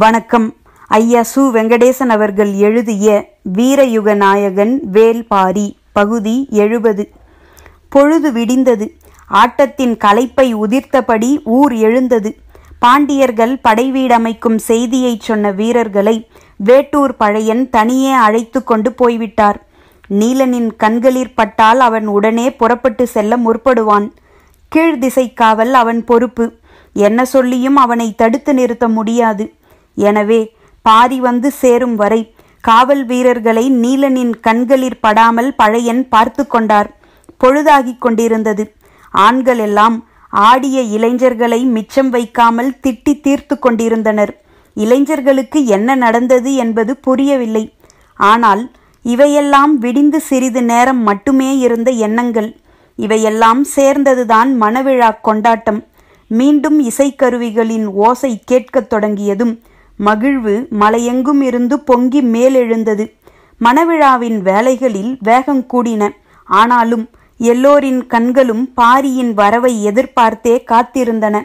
வணக்கம் ஐயா சு வெங்கடேசன் அவர்கள் எழுதிய வீரயுக நாயகன் வேல்பாரி பகுதி எழுபது பொழுது விடிந்தது ஆட்டத்தின் கலைப்பை உதிர்த்தபடி ஊர் எழுந்தது பாண்டியர்கள் படைவீடமைக்கும் செய்தியை சொன்ன வீரர்களை வேட்டூர் பழையன் தனியே அழைத்து கொண்டு போய்விட்டார் நீலனின் கண்களில் பட்டால் அவன் உடனே புறப்பட்டு செல்ல முற்படுவான் கீழ்திசை காவல் அவன் பொறுப்பு என்ன சொல்லியும் அவனை தடுத்து நிறுத்த முடியாது எனவே பாரி வந்து சேரும் வரை காவல் வீரர்களை நீலனின் கண்களிற் படாமல் பழையன் பார்த்து கொண்டார் பொழுதாகிக் கொண்டிருந்தது ஆண்கள் எல்லாம் ஆடிய இளைஞர்களை மிச்சம் வைக்காமல் திட்டி தீர்த்து கொண்டிருந்தனர் இளைஞர்களுக்கு என்ன நடந்தது என்பது புரியவில்லை ஆனால் இவையெல்லாம் விடிந்து சிறிது நேரம் மட்டுமே இருந்த எண்ணங்கள் இவையெல்லாம் சேர்ந்ததுதான் மனவிழா கொண்டாட்டம் மீண்டும் இசைக்கருவிகளின் ஓசை கேட்கத் தொடங்கியதும் மகிழ்வு மலையெங்கும் இருந்து பொங்கி மேலெழுந்தது மணவிழாவின் வேலைகளில் வேகம் கூடின ஆனாலும் எல்லோரின் கண்களும் பாரியின் வரவை எதிர்பார்த்தே காத்திருந்தன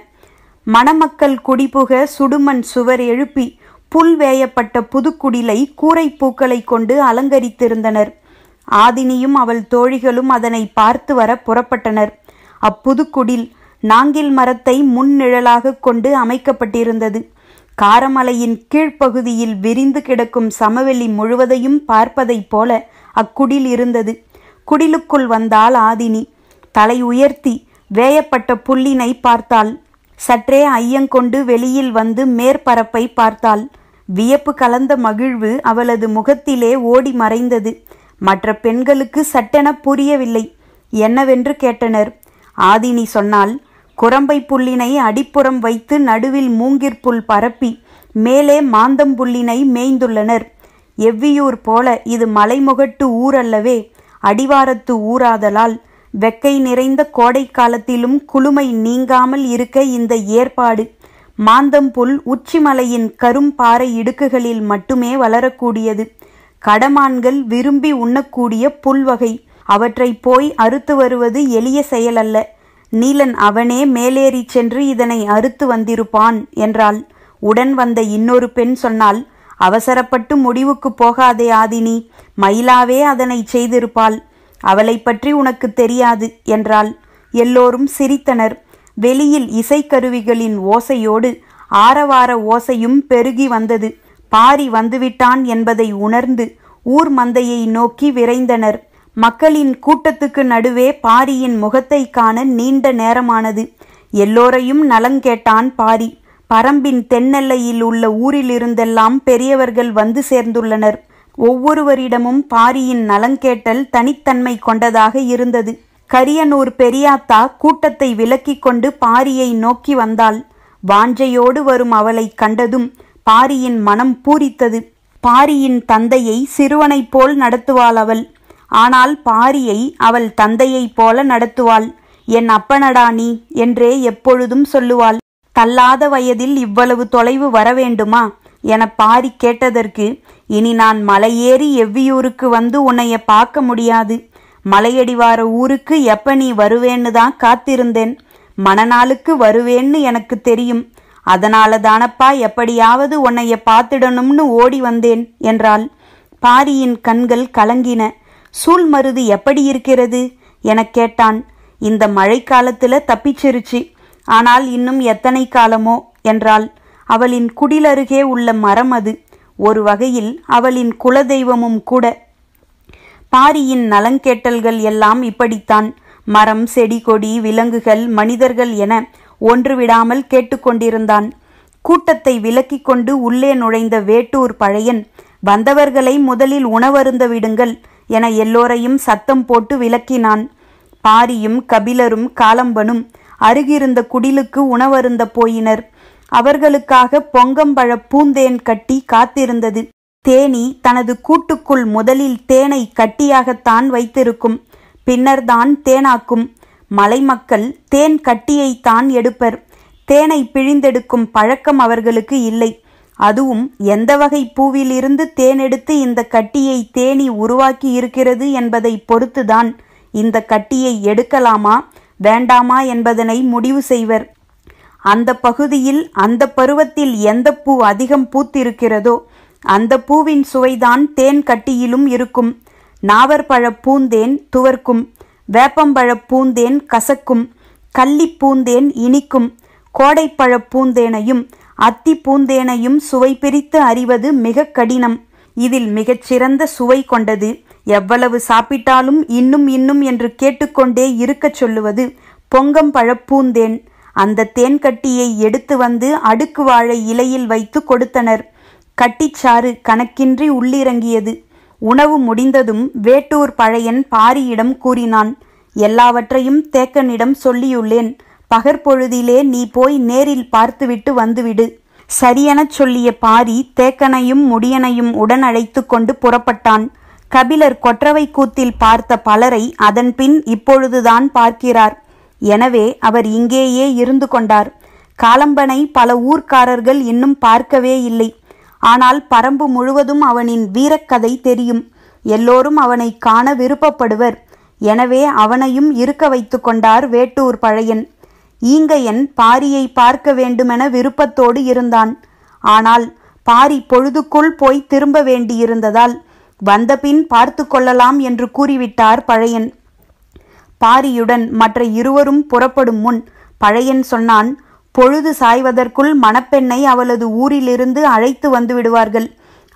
மணமக்கள் குடிபுக சுடுமண் சுவர் எழுப்பி புல் வேயப்பட்ட புதுக்குடிலை கூரை பூக்களை கொண்டு அலங்கரித்திருந்தனர் ஆதினியும் அவள் தோழிகளும் அதனை பார்த்து வர புறப்பட்டனர் அப்புதுக்குடில் நாங்கில் மரத்தை முன்னிழலாக கொண்டு அமைக்கப்பட்டிருந்தது காரமலையின் கீழ்ப்பகுதியில் விரிந்து கிடக்கும் சமவெளி முழுவதையும் பார்ப்பதைப் போல அக்குடில் இருந்தது குடிலுக்குள் வந்தால் ஆதினி தலை உயர்த்தி வேயப்பட்ட புல்லினை பார்த்தாள் சற்றே ஐயங்கொண்டு வெளியில் வந்து மேற்பரப்பை பார்த்தாள் வியப்பு கலந்த மகிழ்வு அவளது முகத்திலே ஓடி மறைந்தது மற்ற பெண்களுக்கு சட்டென புரியவில்லை என்னவென்று கேட்டனர் ஆதினி சொன்னால் குரம்பை புல்லினை அடிப்புறம் வைத்து நடுவில் மூங்கிற் பரப்பி மேலே புல்லினை மேய்ந்துள்ளனர் எவ்வியூர் போல இது மலைமுகட்டு ஊரல்லவே அடிவாரத்து ஊராதலால் வெக்கை நிறைந்த கோடை காலத்திலும் குளுமை நீங்காமல் இருக்க இந்த ஏற்பாடு மாந்தம்புல் உச்சிமலையின் கரும்பாறை இடுக்குகளில் மட்டுமே வளரக்கூடியது கடமான்கள் விரும்பி உண்ணக்கூடிய புல்வகை அவற்றை போய் அறுத்து வருவது எளிய செயலல்ல நீலன் அவனே மேலேறிச் சென்று இதனை அறுத்து வந்திருப்பான் என்றாள் உடன் வந்த இன்னொரு பெண் சொன்னால் அவசரப்பட்டு முடிவுக்கு போகாதே ஆதினி மயிலாவே அதனை செய்திருப்பாள் அவளை பற்றி உனக்கு தெரியாது என்றாள் எல்லோரும் சிரித்தனர் வெளியில் இசைக்கருவிகளின் ஓசையோடு ஆரவார ஓசையும் பெருகி வந்தது பாரி வந்துவிட்டான் என்பதை உணர்ந்து ஊர் மந்தையை நோக்கி விரைந்தனர் மக்களின் கூட்டத்துக்கு நடுவே பாரியின் முகத்தை காண நீண்ட நேரமானது எல்லோரையும் நலங்கேட்டான் பாரி பரம்பின் தென்னெல்லையில் உள்ள ஊரிலிருந்தெல்லாம் பெரியவர்கள் வந்து சேர்ந்துள்ளனர் ஒவ்வொருவரிடமும் பாரியின் நலங்கேட்டல் தனித்தன்மை கொண்டதாக இருந்தது கரியனூர் பெரியாத்தா கூட்டத்தை விலக்கிக் கொண்டு பாரியை நோக்கி வந்தாள் வாஞ்சையோடு வரும் அவளை கண்டதும் பாரியின் மனம் பூரித்தது பாரியின் தந்தையை சிறுவனைப் போல் நடத்துவாள் அவள் ஆனால் பாரியை அவள் தந்தையைப் போல நடத்துவாள் என் அப்பனடா நீ என்றே எப்பொழுதும் சொல்லுவாள் தள்ளாத வயதில் இவ்வளவு தொலைவு வரவேண்டுமா என பாரி கேட்டதற்கு இனி நான் மலையேறி எவ்வியூருக்கு வந்து உன்னைய பார்க்க முடியாது மலையடிவார ஊருக்கு எப்ப நீ வருவேன்னு தான் காத்திருந்தேன் மணநாளுக்கு வருவேன்னு எனக்கு தெரியும் அதனால தானப்பா எப்படியாவது உன்னைய பார்த்திடணும்னு ஓடி வந்தேன் என்றாள் பாரியின் கண்கள் கலங்கின சூழ்மருது எப்படி இருக்கிறது எனக் கேட்டான் இந்த மழைக்காலத்தில் தப்பிச்சிருச்சு ஆனால் இன்னும் எத்தனை காலமோ என்றாள் அவளின் குடிலருகே உள்ள மரம் அது ஒரு வகையில் அவளின் குலதெய்வமும் கூட பாரியின் நலங்கேட்டல்கள் எல்லாம் இப்படித்தான் மரம் செடி கொடி விலங்குகள் மனிதர்கள் என ஒன்று விடாமல் கேட்டுக்கொண்டிருந்தான் கூட்டத்தை விலக்கிக் கொண்டு உள்ளே நுழைந்த வேட்டூர் பழையன் வந்தவர்களை முதலில் உணவருந்த விடுங்கள் என எல்லோரையும் சத்தம் போட்டு விளக்கினான் பாரியும் கபிலரும் காலம்பனும் அருகிருந்த குடிலுக்கு உணவருந்த போயினர் அவர்களுக்காக பொங்கம்பழ பூந்தேன் கட்டி காத்திருந்தது தேனி தனது கூட்டுக்குள் முதலில் தேனை கட்டியாகத்தான் வைத்திருக்கும் பின்னர்தான் தேனாக்கும் மலை மக்கள் தேன் கட்டியைத்தான் எடுப்பர் தேனை பிழிந்தெடுக்கும் பழக்கம் அவர்களுக்கு இல்லை அதுவும் எந்த வகை பூவிலிருந்து தேனெடுத்து இந்த கட்டியை தேனி உருவாக்கி இருக்கிறது என்பதை பொறுத்துதான் இந்த கட்டியை எடுக்கலாமா வேண்டாமா என்பதனை முடிவு செய்வர் அந்த பகுதியில் அந்த பருவத்தில் எந்த பூ அதிகம் பூத்திருக்கிறதோ அந்த பூவின் சுவைதான் தேன் கட்டியிலும் இருக்கும் நாவற்பழ பூந்தேன் துவர்க்கும் வேப்பம்பழ பூந்தேன் கசக்கும் கள்ளி பூந்தேன் இனிக்கும் கோடைப்பழ பூந்தேனையும் அத்தி பூந்தேனையும் சுவை பிரித்து அறிவது மிக கடினம் இதில் மிகச்சிறந்த சுவை கொண்டது எவ்வளவு சாப்பிட்டாலும் இன்னும் இன்னும் என்று கேட்டுக்கொண்டே இருக்கச் சொல்லுவது பொங்கம் பழப்பூந்தேன் அந்த கட்டியை எடுத்து வந்து அடுக்கு வாழை இலையில் வைத்து கொடுத்தனர் கட்டிச்சாறு கணக்கின்றி உள்ளிறங்கியது உணவு முடிந்ததும் வேட்டூர் பழையன் பாரியிடம் கூறினான் எல்லாவற்றையும் தேக்கனிடம் சொல்லியுள்ளேன் பகற்பொழுதிலே நீ போய் நேரில் பார்த்துவிட்டு வந்துவிடு சரியெனச் சொல்லிய பாரி தேக்கனையும் முடியனையும் உடன் அழைத்து கொண்டு புறப்பட்டான் கபிலர் கொற்றவை கூத்தில் பார்த்த பலரை அதன்பின் இப்பொழுதுதான் பார்க்கிறார் எனவே அவர் இங்கேயே இருந்து கொண்டார் காலம்பனை பல ஊர்க்காரர்கள் இன்னும் பார்க்கவே இல்லை ஆனால் பரம்பு முழுவதும் அவனின் வீரக்கதை தெரியும் எல்லோரும் அவனை காண விருப்பப்படுவர் எனவே அவனையும் இருக்க வைத்து கொண்டார் வேட்டூர் பழையன் ஈங்கையன் பாரியை பார்க்க வேண்டுமென விருப்பத்தோடு இருந்தான் ஆனால் பாரி பொழுதுக்குள் போய் திரும்ப வேண்டியிருந்ததால் வந்தபின் பார்த்து கொள்ளலாம் என்று கூறிவிட்டார் பழையன் பாரியுடன் மற்ற இருவரும் புறப்படும் முன் பழையன் சொன்னான் பொழுது சாய்வதற்குள் மணப்பெண்ணை அவளது ஊரிலிருந்து அழைத்து வந்து விடுவார்கள்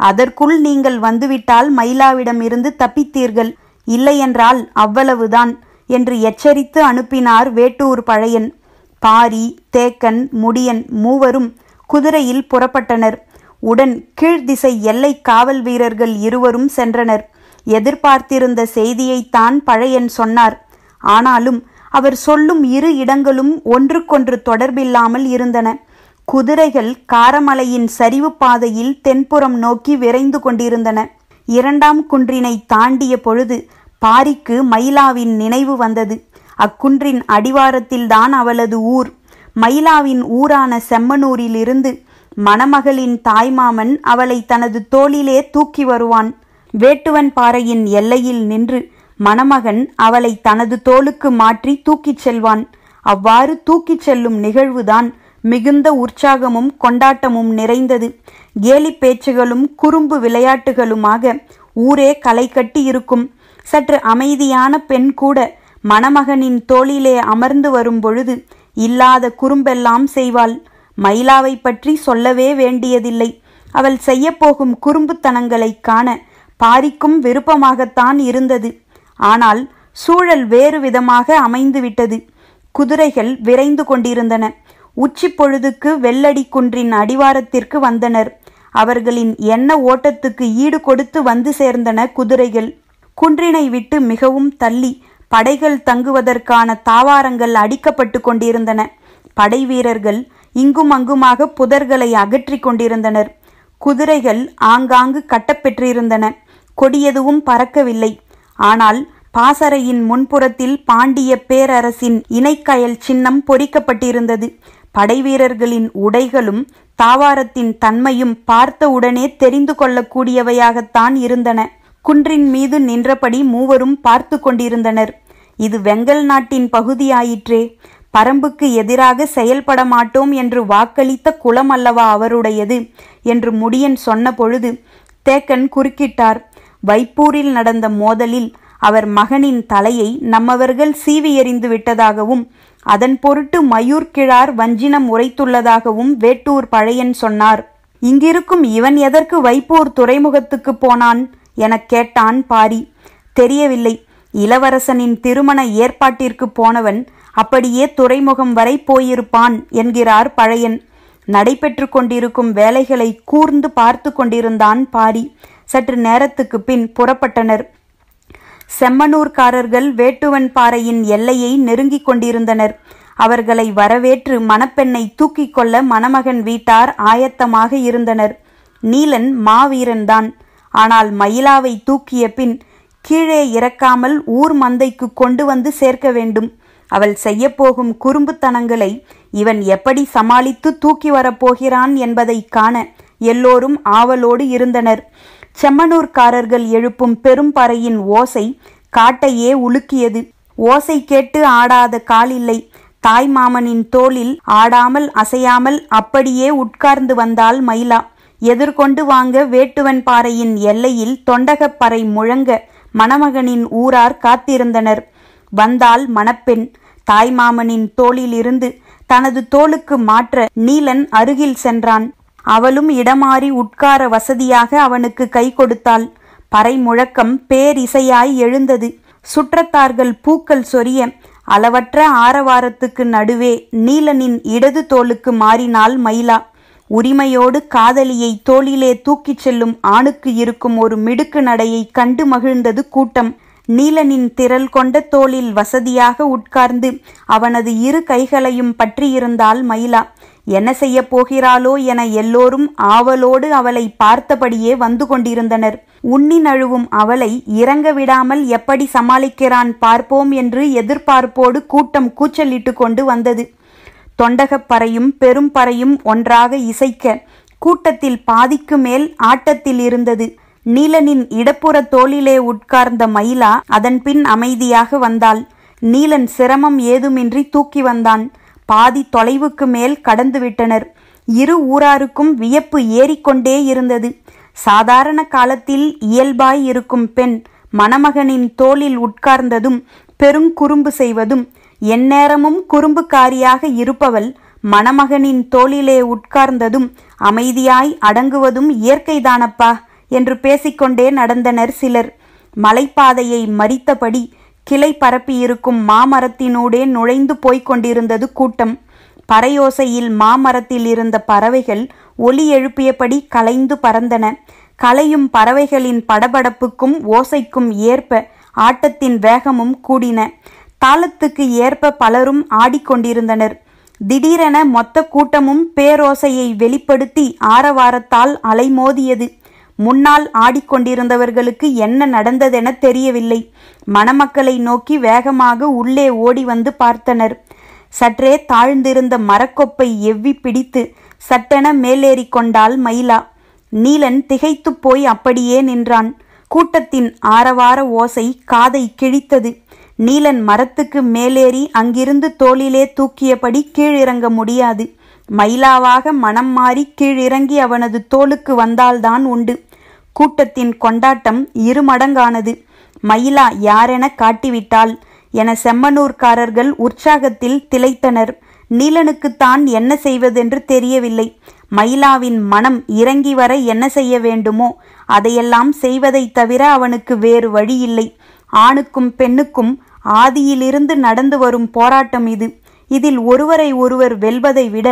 அதற்குள் நீங்கள் வந்துவிட்டால் மயிலாவிடம் இருந்து தப்பித்தீர்கள் இல்லையென்றால் அவ்வளவுதான் என்று எச்சரித்து அனுப்பினார் வேட்டூர் பழையன் பாரி தேக்கன் முடியன் மூவரும் குதிரையில் புறப்பட்டனர் உடன் கீழ்திசை எல்லை காவல் வீரர்கள் இருவரும் சென்றனர் எதிர்பார்த்திருந்த செய்தியைத்தான் பழையன் சொன்னார் ஆனாலும் அவர் சொல்லும் இரு இடங்களும் ஒன்றுக்கொன்று தொடர்பில்லாமல் இருந்தன குதிரைகள் காரமலையின் சரிவு பாதையில் தென்புறம் நோக்கி விரைந்து கொண்டிருந்தன இரண்டாம் குன்றினை தாண்டிய பொழுது பாரிக்கு மயிலாவின் நினைவு வந்தது அக்குன்றின் அடிவாரத்தில்தான் அவளது ஊர் மயிலாவின் ஊரான செம்மனூரிலிருந்து மணமகளின் தாய்மாமன் அவளை தனது தோளிலே தூக்கி வருவான் வேட்டுவன் பாறையின் எல்லையில் நின்று மணமகன் அவளை தனது தோளுக்கு மாற்றி தூக்கிச் செல்வான் அவ்வாறு தூக்கிச் செல்லும் நிகழ்வுதான் மிகுந்த உற்சாகமும் கொண்டாட்டமும் நிறைந்தது கேலி பேச்சுகளும் குறும்பு விளையாட்டுகளுமாக ஊரே களை கட்டி இருக்கும் சற்று அமைதியான பெண் கூட மணமகனின் தோளிலே அமர்ந்து வரும் பொழுது இல்லாத குறும்பெல்லாம் செய்வாள் மயிலாவை பற்றி சொல்லவே வேண்டியதில்லை அவள் செய்யப்போகும் குறும்புத்தனங்களை காண பாரிக்கும் விருப்பமாகத்தான் இருந்தது ஆனால் சூழல் வேறு விதமாக அமைந்துவிட்டது குதிரைகள் விரைந்து கொண்டிருந்தன உச்சி பொழுதுக்கு வெள்ளடி குன்றின் அடிவாரத்திற்கு வந்தனர் அவர்களின் எண்ண ஓட்டத்துக்கு ஈடு கொடுத்து வந்து சேர்ந்தன குதிரைகள் குன்றினை விட்டு மிகவும் தள்ளி படைகள் தங்குவதற்கான தாவாரங்கள் அடிக்கப்பட்டு கொண்டிருந்தன படை வீரர்கள் இங்கும் அங்குமாக புதர்களை அகற்றி கொண்டிருந்தனர் குதிரைகள் ஆங்காங்கு கட்டப்பெற்றிருந்தன கொடியதுவும் பறக்கவில்லை ஆனால் பாசறையின் முன்புறத்தில் பாண்டிய பேரரசின் இணைக்கயல் சின்னம் பொறிக்கப்பட்டிருந்தது படைவீரர்களின் உடைகளும் தாவாரத்தின் தன்மையும் பார்த்தவுடனே தெரிந்து கொள்ளக்கூடியவையாகத்தான் இருந்தன குன்றின் மீது நின்றபடி மூவரும் பார்த்து கொண்டிருந்தனர் இது வெங்கல் நாட்டின் பகுதியாயிற்றே பரம்புக்கு எதிராக செயல்பட மாட்டோம் என்று வாக்களித்த குலம் அல்லவா அவருடையது என்று முடியன் சொன்ன பொழுது தேக்கன் குறுக்கிட்டார் வைப்பூரில் நடந்த மோதலில் அவர் மகனின் தலையை நம்மவர்கள் சீவி எறிந்து விட்டதாகவும் அதன் பொருட்டு கிழார் வஞ்சினம் உரைத்துள்ளதாகவும் வேட்டூர் பழையன் சொன்னார் இங்கிருக்கும் இவன் எதற்கு வைப்பூர் துறைமுகத்துக்கு போனான் எனக் கேட்டான் பாரி தெரியவில்லை இளவரசனின் திருமண ஏற்பாட்டிற்கு போனவன் அப்படியே துறைமுகம் வரை போயிருப்பான் என்கிறார் பழையன் நடைபெற்று கொண்டிருக்கும் வேலைகளை கூர்ந்து பார்த்து கொண்டிருந்தான் பாரி சற்று நேரத்துக்கு பின் புறப்பட்டனர் செம்மனூர்காரர்கள் வேட்டுவன் பாறையின் எல்லையை நெருங்கிக் கொண்டிருந்தனர் அவர்களை வரவேற்று மணப்பெண்ணை தூக்கிக் கொள்ள மணமகன் வீட்டார் ஆயத்தமாக இருந்தனர் நீலன் மாவீரன்தான் ஆனால் மயிலாவை தூக்கிய பின் கீழே இறக்காமல் ஊர் மந்தைக்கு கொண்டு வந்து சேர்க்க வேண்டும் அவள் செய்யப்போகும் குறும்புத்தனங்களை இவன் எப்படி சமாளித்து தூக்கி வரப்போகிறான் என்பதை காண எல்லோரும் ஆவலோடு இருந்தனர் செம்மனூர்காரர்கள் எழுப்பும் பெரும்பறையின் ஓசை காட்டையே உலுக்கியது ஓசை கேட்டு ஆடாத காலில்லை தாய் மாமனின் தோளில் ஆடாமல் அசையாமல் அப்படியே உட்கார்ந்து வந்தாள் மயிலா எதிர்கொண்டு வாங்க வேட்டுவன் பாறையின் எல்லையில் தொண்டகப்பறை முழங்க மணமகனின் ஊரார் காத்திருந்தனர் வந்தால் மணப்பெண் தாய்மாமனின் தோளிலிருந்து தனது தோளுக்கு மாற்ற நீலன் அருகில் சென்றான் அவளும் இடமாறி உட்கார வசதியாக அவனுக்கு கை கொடுத்தாள் பறை முழக்கம் பேரிசையாய் எழுந்தது சுற்றத்தார்கள் பூக்கள் சொரிய அளவற்ற ஆரவாரத்துக்கு நடுவே நீலனின் இடது தோலுக்கு மாறினாள் மயிலா உரிமையோடு காதலியை தோளிலே தூக்கிச் செல்லும் ஆணுக்கு இருக்கும் ஒரு மிடுக்கு நடையை கண்டு மகிழ்ந்தது கூட்டம் நீலனின் திரள் கொண்ட தோளில் வசதியாக உட்கார்ந்து அவனது இரு கைகளையும் பற்றியிருந்தாள் மயிலா என்ன செய்ய போகிறாளோ என எல்லோரும் ஆவலோடு அவளை பார்த்தபடியே வந்து கொண்டிருந்தனர் உண்ணி நழுவும் அவளை இறங்க விடாமல் எப்படி சமாளிக்கிறான் பார்ப்போம் என்று எதிர்பார்ப்போடு கூட்டம் கூச்சலிட்டு கொண்டு வந்தது தொண்டகப்பறையும் பெரும்பறையும் ஒன்றாக இசைக்க கூட்டத்தில் பாதிக்கு மேல் ஆட்டத்தில் இருந்தது நீலனின் இடப்புற தோளிலே உட்கார்ந்த மயிலா அதன்பின் அமைதியாக வந்தாள் நீலன் சிரமம் ஏதுமின்றி தூக்கி வந்தான் பாதி தொலைவுக்கு மேல் கடந்துவிட்டனர் இரு ஊராருக்கும் வியப்பு ஏறிக்கொண்டே இருந்தது சாதாரண காலத்தில் இயல்பாய் இருக்கும் பெண் மணமகனின் தோளில் உட்கார்ந்ததும் பெருங்குறும்பு செய்வதும் எந்நேரமும் குறும்புக்காரியாக இருப்பவள் மணமகனின் தோளிலே உட்கார்ந்ததும் அமைதியாய் அடங்குவதும் இயற்கைதானப்பா என்று பேசிக்கொண்டே நடந்தனர் சிலர் மலைப்பாதையை மறித்தபடி கிளை பரப்பியிருக்கும் மாமரத்தினூடே நுழைந்து போய்க் கொண்டிருந்தது கூட்டம் பறையோசையில் மாமரத்தில் இருந்த பறவைகள் ஒலி எழுப்பியபடி கலைந்து பறந்தன கலையும் பறவைகளின் படபடப்புக்கும் ஓசைக்கும் ஏற்ப ஆட்டத்தின் வேகமும் கூடின தாளத்துக்கு ஏற்ப பலரும் ஆடிக்கொண்டிருந்தனர் திடீரென மொத்த கூட்டமும் பேரோசையை வெளிப்படுத்தி ஆரவாரத்தால் அலைமோதியது முன்னால் ஆடிக்கொண்டிருந்தவர்களுக்கு என்ன நடந்ததென தெரியவில்லை மணமக்களை நோக்கி வேகமாக உள்ளே ஓடி வந்து பார்த்தனர் சற்றே தாழ்ந்திருந்த மரக்கொப்பை எவ்வி பிடித்து சட்டென மேலேறி கொண்டாள் மயிலா நீலன் திகைத்துப் போய் அப்படியே நின்றான் கூட்டத்தின் ஆரவார ஓசை காதை கிழித்தது நீலன் மரத்துக்கு மேலேறி அங்கிருந்து தோளிலே தூக்கியபடி கீழிறங்க முடியாது மயிலாவாக மனம் மாறி கீழிறங்கி அவனது தோளுக்கு வந்தால்தான் உண்டு கூட்டத்தின் கொண்டாட்டம் இருமடங்கானது மயிலா யாரென காட்டிவிட்டாள் என செம்மனூர்காரர்கள் உற்சாகத்தில் திளைத்தனர் நீலனுக்குத்தான் என்ன செய்வதென்று தெரியவில்லை மயிலாவின் மனம் இறங்கி வர என்ன செய்ய வேண்டுமோ அதையெல்லாம் செய்வதைத் தவிர அவனுக்கு வேறு வழியில்லை ஆணுக்கும் பெண்ணுக்கும் ஆதியிலிருந்து நடந்து வரும் போராட்டம் இது இதில் ஒருவரை ஒருவர் வெல்வதை விட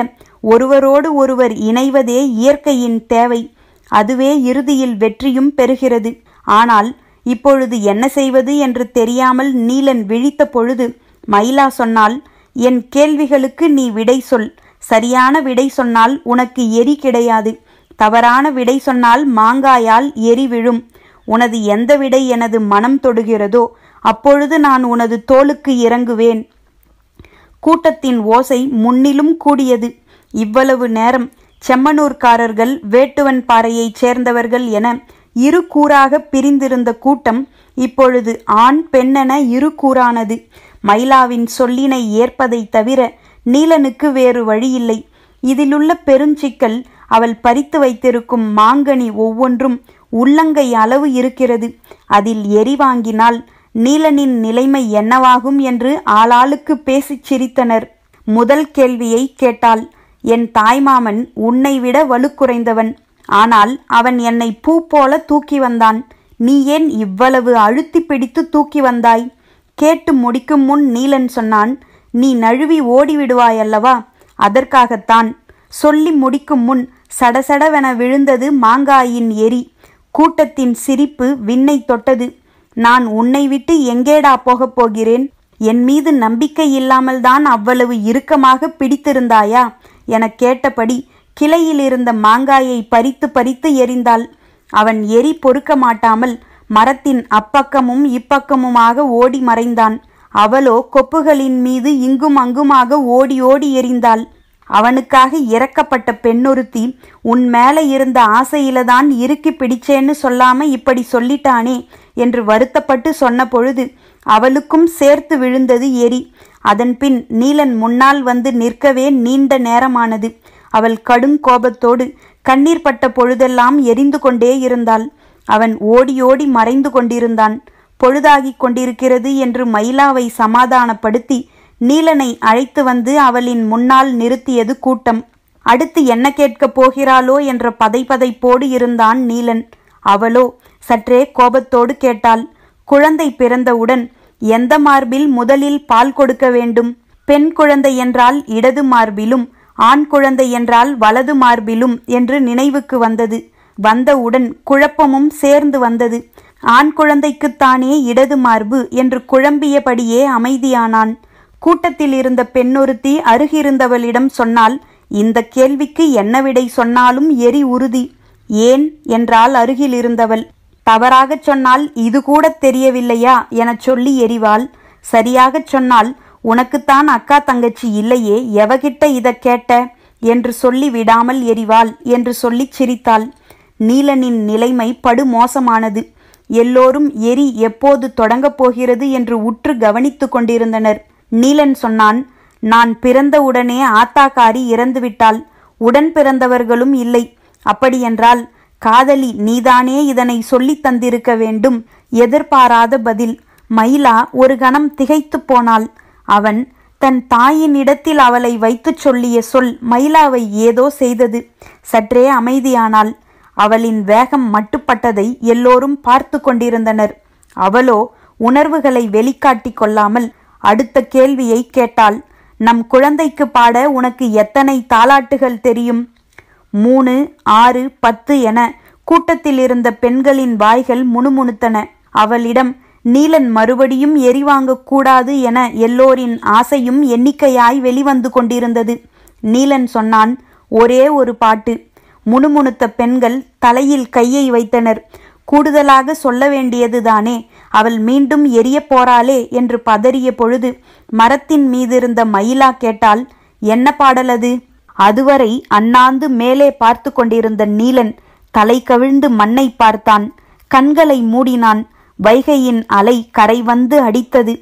ஒருவரோடு ஒருவர் இணைவதே இயற்கையின் தேவை அதுவே இறுதியில் வெற்றியும் பெறுகிறது ஆனால் இப்பொழுது என்ன செய்வது என்று தெரியாமல் நீலன் விழித்த பொழுது மயிலா சொன்னால் என் கேள்விகளுக்கு நீ விடை சொல் சரியான விடை சொன்னால் உனக்கு எரி கிடையாது தவறான விடை சொன்னால் மாங்காயால் எரி விழும் உனது எந்த விடை எனது மனம் தொடுகிறதோ அப்பொழுது நான் உனது தோளுக்கு இறங்குவேன் கூட்டத்தின் ஓசை முன்னிலும் கூடியது இவ்வளவு நேரம் செம்மனூர்காரர்கள் வேட்டுவன் பாறையைச் சேர்ந்தவர்கள் என இரு கூறாக பிரிந்திருந்த கூட்டம் இப்பொழுது ஆண் பெண்ணென இரு கூறானது மயிலாவின் சொல்லினை ஏற்பதை தவிர நீலனுக்கு வேறு வழியில்லை இதிலுள்ள பெருஞ்சிக்கல் அவள் பறித்து வைத்திருக்கும் மாங்கனி ஒவ்வொன்றும் உள்ளங்கை அளவு இருக்கிறது அதில் எரி வாங்கினால் நீலனின் நிலைமை என்னவாகும் என்று ஆளாளுக்கு பேசிச் சிரித்தனர் முதல் கேள்வியை கேட்டாள் என் தாய்மாமன் உன்னை விட வலு குறைந்தவன் ஆனால் அவன் என்னை பூ போல தூக்கி வந்தான் நீ ஏன் இவ்வளவு அழுத்தி பிடித்து தூக்கி வந்தாய் கேட்டு முடிக்கும் முன் நீலன் சொன்னான் நீ நழுவி ஓடிவிடுவாய் அல்லவா அதற்காகத்தான் சொல்லி முடிக்கும் முன் சடசடவென விழுந்தது மாங்காயின் எரி கூட்டத்தின் சிரிப்பு விண்ணை தொட்டது நான் உன்னை விட்டு எங்கேடா போகப் போகிறேன் என் மீது நம்பிக்கை இல்லாமல் தான் அவ்வளவு இறுக்கமாக பிடித்திருந்தாயா எனக் கேட்டபடி கிளையில் இருந்த மாங்காயை பறித்து பறித்து எரிந்தாள் அவன் எரி பொறுக்க மாட்டாமல் மரத்தின் அப்பக்கமும் இப்பக்கமுமாக ஓடி மறைந்தான் அவளோ கொப்புகளின் மீது இங்கும் அங்குமாக ஓடி ஓடி எரிந்தாள் அவனுக்காக இறக்கப்பட்ட பெண்ணொருத்தி உன் மேலே இருந்த ஆசையில தான் இறுக்கி பிடிச்சேன்னு சொல்லாம இப்படி சொல்லிட்டானே என்று வருத்தப்பட்டு சொன்ன பொழுது அவளுக்கும் சேர்த்து விழுந்தது எரி அதன்பின் நீலன் முன்னால் வந்து நிற்கவே நீண்ட நேரமானது அவள் கடும் கோபத்தோடு கண்ணீர் பட்ட பொழுதெல்லாம் எரிந்து கொண்டே இருந்தாள் அவன் ஓடி ஓடி மறைந்து கொண்டிருந்தான் பொழுதாகிக் கொண்டிருக்கிறது என்று மயிலாவை சமாதானப்படுத்தி நீலனை அழைத்து வந்து அவளின் முன்னால் நிறுத்தியது கூட்டம் அடுத்து என்ன கேட்கப் போகிறாளோ என்ற பதைப்பதைப்போடு இருந்தான் நீலன் அவளோ சற்றே கோபத்தோடு கேட்டாள் குழந்தை பிறந்தவுடன் எந்த மார்பில் முதலில் பால் கொடுக்க வேண்டும் பெண் குழந்தை என்றால் இடது மார்பிலும் ஆண் குழந்தை என்றால் வலது மார்பிலும் என்று நினைவுக்கு வந்தது வந்தவுடன் குழப்பமும் சேர்ந்து வந்தது ஆண் குழந்தைக்குத்தானே இடது மார்பு என்று குழம்பியபடியே அமைதியானான் கூட்டத்தில் இருந்த பெண்ணொருத்தி அருகிருந்தவளிடம் சொன்னால் இந்த கேள்விக்கு என்ன விடை சொன்னாலும் எரி உறுதி ஏன் என்றால் அருகில் இருந்தவள் தவறாகச் சொன்னால் இது கூட தெரியவில்லையா எனச் சொல்லி எரிவாள் சரியாகச் சொன்னால் உனக்குத்தான் அக்கா தங்கச்சி இல்லையே எவகிட்ட இதை கேட்ட என்று சொல்லி விடாமல் எரிவாள் என்று சொல்லி சிரித்தாள் நீலனின் நிலைமை படு மோசமானது எல்லோரும் எரி எப்போது தொடங்கப் போகிறது என்று உற்று கவனித்து கொண்டிருந்தனர் நீலன் சொன்னான் நான் பிறந்தவுடனே ஆத்தாக்காரி இறந்துவிட்டாள் உடன் பிறந்தவர்களும் இல்லை அப்படியென்றால் காதலி நீதானே இதனை சொல்லித் தந்திருக்க வேண்டும் எதிர்பாராத பதில் மயிலா ஒரு கணம் திகைத்து போனாள் அவன் தன் தாயின் இடத்தில் அவளை வைத்துச் சொல்லிய சொல் மயிலாவை ஏதோ செய்தது சற்றே அமைதியானாள் அவளின் வேகம் மட்டுப்பட்டதை எல்லோரும் பார்த்து கொண்டிருந்தனர் அவளோ உணர்வுகளை வெளிக்காட்டி கொள்ளாமல் அடுத்த கேள்வியை கேட்டாள் நம் குழந்தைக்கு பாட உனக்கு எத்தனை தாலாட்டுகள் தெரியும் மூணு ஆறு பத்து என கூட்டத்தில் இருந்த பெண்களின் வாய்கள் முணுமுணுத்தன அவளிடம் நீலன் மறுபடியும் எரிவாங்கக்கூடாது என எல்லோரின் ஆசையும் எண்ணிக்கையாய் வெளிவந்து கொண்டிருந்தது நீலன் சொன்னான் ஒரே ஒரு பாட்டு முணுமுணுத்த பெண்கள் தலையில் கையை வைத்தனர் கூடுதலாக சொல்ல வேண்டியதுதானே அவள் மீண்டும் எரியப் போறாளே என்று பதறிய பொழுது மரத்தின் மீதிருந்த மயிலா கேட்டால் என்ன பாடல் அது அதுவரை அண்ணாந்து மேலே பார்த்து கொண்டிருந்த நீலன் தலை கவிழ்ந்து மண்ணை பார்த்தான் கண்களை மூடினான் வைகையின் அலை கரை வந்து அடித்தது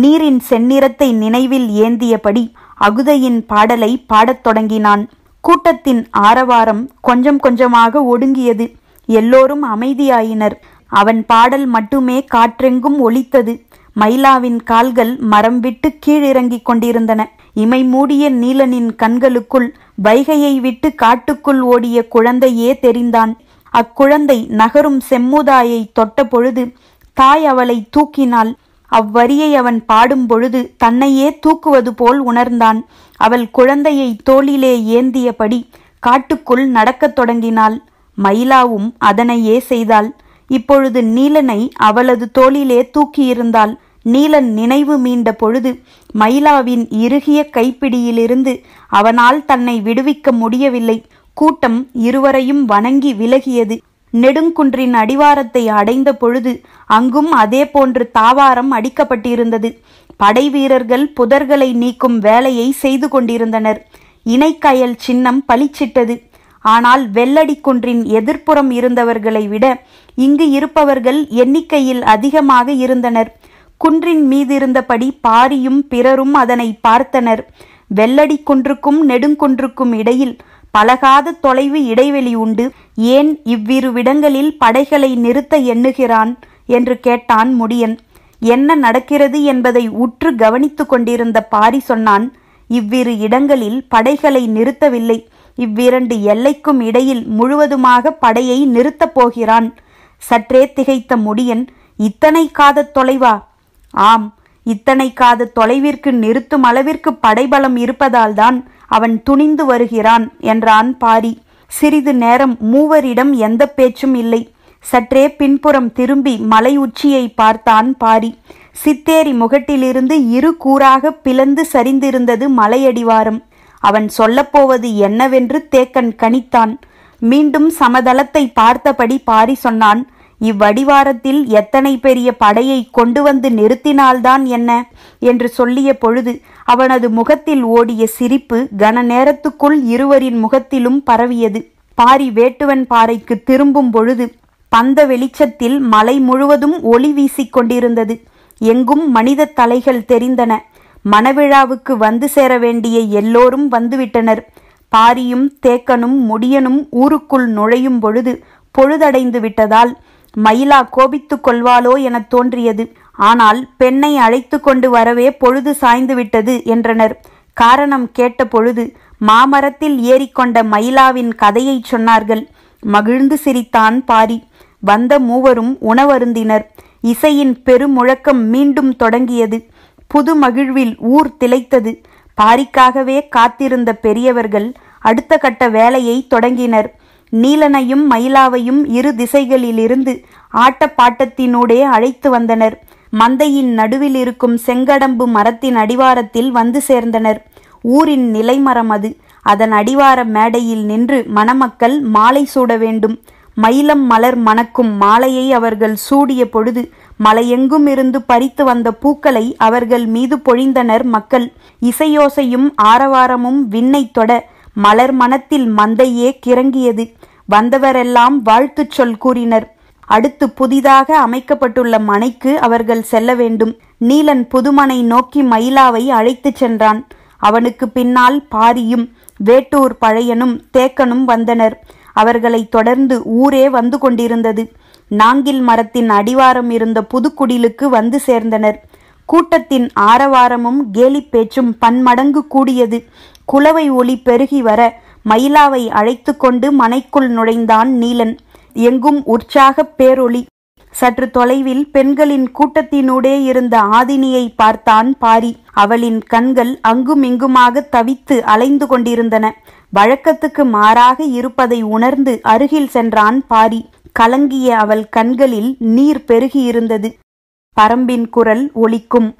நீரின் செந்நிறத்தை நினைவில் ஏந்தியபடி அகுதையின் பாடலை பாடத் தொடங்கினான் கூட்டத்தின் ஆரவாரம் கொஞ்சம் கொஞ்சமாக ஒடுங்கியது எல்லோரும் அமைதியாயினர் அவன் பாடல் மட்டுமே காற்றெங்கும் ஒலித்தது மயிலாவின் கால்கள் மரம் விட்டு கீழிறங்கிக் கொண்டிருந்தன இமை மூடிய நீலனின் கண்களுக்குள் வைகையை விட்டு காட்டுக்குள் ஓடிய குழந்தையே தெரிந்தான் அக்குழந்தை நகரும் செம்முதாயை தொட்ட பொழுது தாய் அவளை தூக்கினாள் அவ்வரியை அவன் பாடும் பொழுது தன்னையே தூக்குவது போல் உணர்ந்தான் அவள் குழந்தையை தோளிலே ஏந்தியபடி காட்டுக்குள் நடக்கத் தொடங்கினாள் மயிலாவும் அதனையே செய்தாள் இப்பொழுது நீலனை அவளது தோளிலே தூக்கியிருந்தாள் நீலன் நினைவு மீண்ட பொழுது மயிலாவின் இறுகிய கைப்பிடியிலிருந்து அவனால் தன்னை விடுவிக்க முடியவில்லை கூட்டம் இருவரையும் வணங்கி விலகியது நெடுங்குன்றின் அடிவாரத்தை அடைந்த பொழுது அங்கும் அதே போன்று தாவாரம் அடிக்கப்பட்டிருந்தது படை வீரர்கள் புதர்களை நீக்கும் வேலையை செய்து கொண்டிருந்தனர் இணைக்கயல் சின்னம் பளிச்சிட்டது ஆனால் வெள்ளடி குன்றின் எதிர்ப்புறம் இருந்தவர்களை விட இங்கு இருப்பவர்கள் எண்ணிக்கையில் அதிகமாக இருந்தனர் குன்றின் மீதிருந்தபடி பாரியும் பிறரும் அதனை பார்த்தனர் வெள்ளடி குன்றுக்கும் நெடுங்குன்றுக்கும் இடையில் பலகாத தொலைவு இடைவெளி உண்டு ஏன் இவ்விரு விடங்களில் படைகளை நிறுத்த எண்ணுகிறான் என்று கேட்டான் முடியன் என்ன நடக்கிறது என்பதை உற்று கவனித்து கொண்டிருந்த பாரி சொன்னான் இவ்விரு இடங்களில் படைகளை நிறுத்தவில்லை இவ்விரண்டு எல்லைக்கும் இடையில் முழுவதுமாக படையை நிறுத்தப் போகிறான் சற்றே திகைத்த முடியன் இத்தனை காத தொலைவா ஆம் இத்தனை காத தொலைவிற்கு நிறுத்தும் அளவிற்கு படைபலம் இருப்பதால்தான் அவன் துணிந்து வருகிறான் என்றான் பாரி சிறிது நேரம் மூவரிடம் எந்த பேச்சும் இல்லை சற்றே பின்புறம் திரும்பி மலை உச்சியை பார்த்தான் பாரி சித்தேரி முகட்டிலிருந்து இரு கூறாக பிளந்து சரிந்திருந்தது மலையடிவாரம் அவன் சொல்லப்போவது என்னவென்று தேக்கன் கணித்தான் மீண்டும் சமதளத்தை பார்த்தபடி பாரி சொன்னான் இவ்வடிவாரத்தில் எத்தனை பெரிய படையை கொண்டு வந்து நிறுத்தினால்தான் என்ன என்று சொல்லிய பொழுது அவனது முகத்தில் ஓடிய சிரிப்பு கன நேரத்துக்குள் இருவரின் முகத்திலும் பரவியது பாரி வேட்டுவன் பாறைக்கு திரும்பும் பொழுது பந்த வெளிச்சத்தில் மலை முழுவதும் ஒளி வீசிக் கொண்டிருந்தது எங்கும் மனித தலைகள் தெரிந்தன மனவிழாவுக்கு வந்து சேர வேண்டிய எல்லோரும் வந்துவிட்டனர் பாரியும் தேக்கனும் முடியனும் ஊருக்குள் நுழையும் பொழுது பொழுதடைந்து விட்டதால் மயிலா கோபித்து கொள்வாளோ எனத் தோன்றியது ஆனால் பெண்ணை அழைத்து கொண்டு வரவே பொழுது சாய்ந்து விட்டது என்றனர் காரணம் கேட்ட பொழுது மாமரத்தில் ஏறிக்கொண்ட மயிலாவின் கதையைச் சொன்னார்கள் மகிழ்ந்து சிரித்தான் பாரி வந்த மூவரும் உணவருந்தினர் இசையின் பெருமுழக்கம் மீண்டும் தொடங்கியது புது மகிழ்வில் ஊர் திளைத்தது பாரிக்காகவே காத்திருந்த பெரியவர்கள் அடுத்த கட்ட வேலையை தொடங்கினர் நீலனையும் மயிலாவையும் இரு திசைகளிலிருந்து ஆட்டப்பாட்டத்தினூடே அழைத்து வந்தனர் மந்தையின் நடுவில் இருக்கும் செங்கடம்பு மரத்தின் அடிவாரத்தில் வந்து சேர்ந்தனர் ஊரின் நிலைமரம் அது அதன் அடிவார மேடையில் நின்று மணமக்கள் மாலை சூட வேண்டும் மயிலம் மலர் மணக்கும் மாலையை அவர்கள் சூடிய பொழுது மலையெங்கும் இருந்து பறித்து வந்த பூக்களை அவர்கள் மீது பொழிந்தனர் மக்கள் இசையோசையும் ஆரவாரமும் விண்ணை தொட மலர் மனத்தில் மந்தையே கிறங்கியது வந்தவரெல்லாம் வாழ்த்துச் சொல் கூறினர் அடுத்து புதிதாக அமைக்கப்பட்டுள்ள மனைக்கு அவர்கள் செல்ல வேண்டும் நீலன் புதுமனை நோக்கி மயிலாவை அழைத்துச் சென்றான் அவனுக்கு பின்னால் பாரியும் வேட்டூர் பழையனும் தேக்கனும் வந்தனர் அவர்களை தொடர்ந்து ஊரே வந்து கொண்டிருந்தது நாங்கில் மரத்தின் அடிவாரம் இருந்த புதுக்குடிலுக்கு வந்து சேர்ந்தனர் கூட்டத்தின் ஆரவாரமும் கேலி பேச்சும் பன்மடங்கு கூடியது குலவை ஒளி பெருகி வர மயிலாவை அழைத்து கொண்டு மனைக்குள் நுழைந்தான் நீலன் எங்கும் உற்சாக பேரொளி சற்று தொலைவில் பெண்களின் கூட்டத்தினூடே இருந்த ஆதினியை பார்த்தான் பாரி அவளின் கண்கள் அங்குமிங்குமாக தவித்து அலைந்து கொண்டிருந்தன வழக்கத்துக்கு மாறாக இருப்பதை உணர்ந்து அருகில் சென்றான் பாரி கலங்கிய அவள் கண்களில் நீர் பெருகியிருந்தது பரம்பின் குரல் ஒலிக்கும்